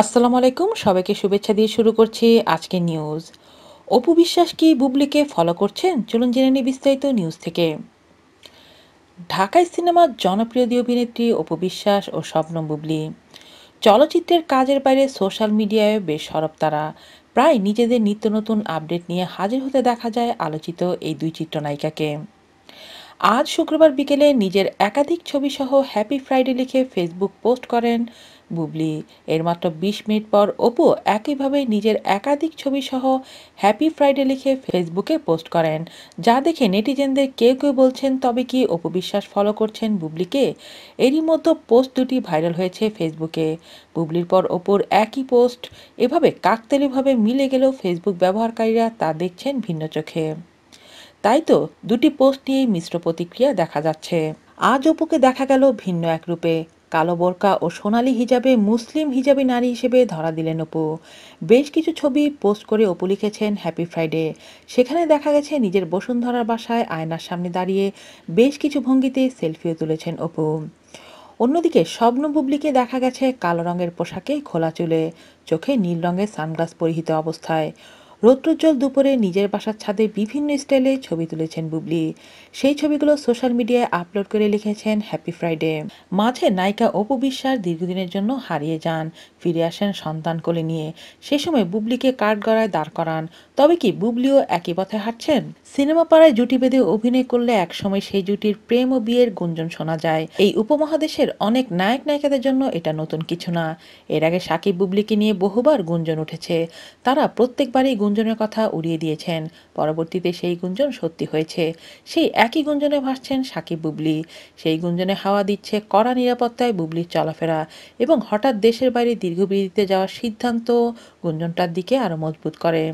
আসসালামু আলাইকুম সবাইকে শুভেচ্ছা দিয়ে শুরু করছি আজকে নিউজ অপু বিশ্বাস কি বুবলিকে ফলো করছেন চলুন জেনে নিই বিস্তারিত নিউজ থেকে ঢাকায় সিনেমার জনপ্রিয় দুই অভিনেত্রী অপু বিশ্বাস ও স্বপ্ন বুবলি চলচ্চিত্রের কাজের বাইরে সোশ্যাল মিডিয়ায় বেশ সরব তারা প্রায় নিজেদের নিত্য নতুন আপডেট নিয়ে হাজির হতে দেখা যায় আলোচিত এই দুই চিত্রনায়িকাকে আজ শুক্রবার বিকেলে নিজের একাধিক ছবিসহ হ্যাপি ফ্রাইডে লিখে ফেসবুক পোস্ট করেন বুবলি এর মাত্র বিশ মিনিট পর অপু একইভাবে নিজের একাধিক ছবিসহ হ্যাপি ফ্রাইডে লিখে ফেসবুকে পোস্ট করেন যা দেখে নেটিজেনদের কেউ কেউ বলছেন তবে কি অপু বিশ্বাস ফলো করছেন বুবলিকে এরই মধ্যে পোস্ট দুটি ভাইরাল হয়েছে ফেসবুকে বুবলির পর অপুর একই পোস্ট এভাবে কাকতালিভাবে মিলে গেলেও ফেসবুক ব্যবহারকারীরা তা দেখছেন ভিন্ন চোখে তাই তো দুটি পোস্ট নিয়েই মিশ্র প্রতিক্রিয়া দেখা যাচ্ছে আজ অপুকে দেখা গেল ভিন্ন এক রূপে কালো বোরকা ও সোনালি হিজাবে মুসলিম হিজাবি নারী হিসেবে ধরা দিলেন অপু বেশ কিছু ছবি পোস্ট করে অপু লিখেছেন হ্যাপি ফ্রাইডে সেখানে দেখা গেছে নিজের বসুন্ধরার বাসায় আয়নার সামনে দাঁড়িয়ে বেশ কিছু ভঙ্গিতে সেলফিও তুলেছেন অপু অন্যদিকে স্বপ্ন বুবলিকে দেখা গেছে কালো রঙের পোশাকে খোলা চুলে চোখে নীল রঙের সানগ্লাস পরিহিত অবস্থায় রৌদ্রোজ্জ্বল দুপুরে নিজের বাসার ছাদে বিভিন্ন স্টাইলে ছবি তুলেছেন বুবলি সেই ছবিগুলো সোশ্যাল মিডিয়ায় আপলোড করে লিখেছেন হ্যাপি ফ্রাইডে মাঝে নায়িকা অপু বিশ্বাস দীর্ঘদিনের জন্য হারিয়ে যান ফিরে আসেন সন্তান কোলে নিয়ে সে সময় বুবলিকে কাঠগড়ায় দাঁড় করান তবে কি বুবলিও একই পথে হাঁটছেন সিনেমা পাড়ায় জুটি বেঁধে অভিনয় করলে একসময় সেই জুটির প্রেম ও বিয়ের গুঞ্জন শোনা যায় এই উপমহাদেশের অনেক নায়ক নায়িকাদের জন্য এটা নতুন কিছু না এর আগে সাকিব বুবলিকে নিয়ে বহুবার গুঞ্জন উঠেছে তারা প্রত্যেকবারই গুঞ্জন গুঞ্জনের কথা উড়িয়ে দিয়েছেন পরবর্তীতে সেই গুঞ্জন সত্যি হয়েছে সেই একই গুঞ্জনে ভাসছেন সাকিব বুবলি সেই গুঞ্জনে হাওয়া দিচ্ছে কড়া নিরাপত্তায় বুবলির চলাফেরা এবং হঠাৎ দেশের বাইরে দীর্ঘবিরতিতে যাওয়ার সিদ্ধান্ত গুঞ্জনটার দিকে আরও মজবুত করে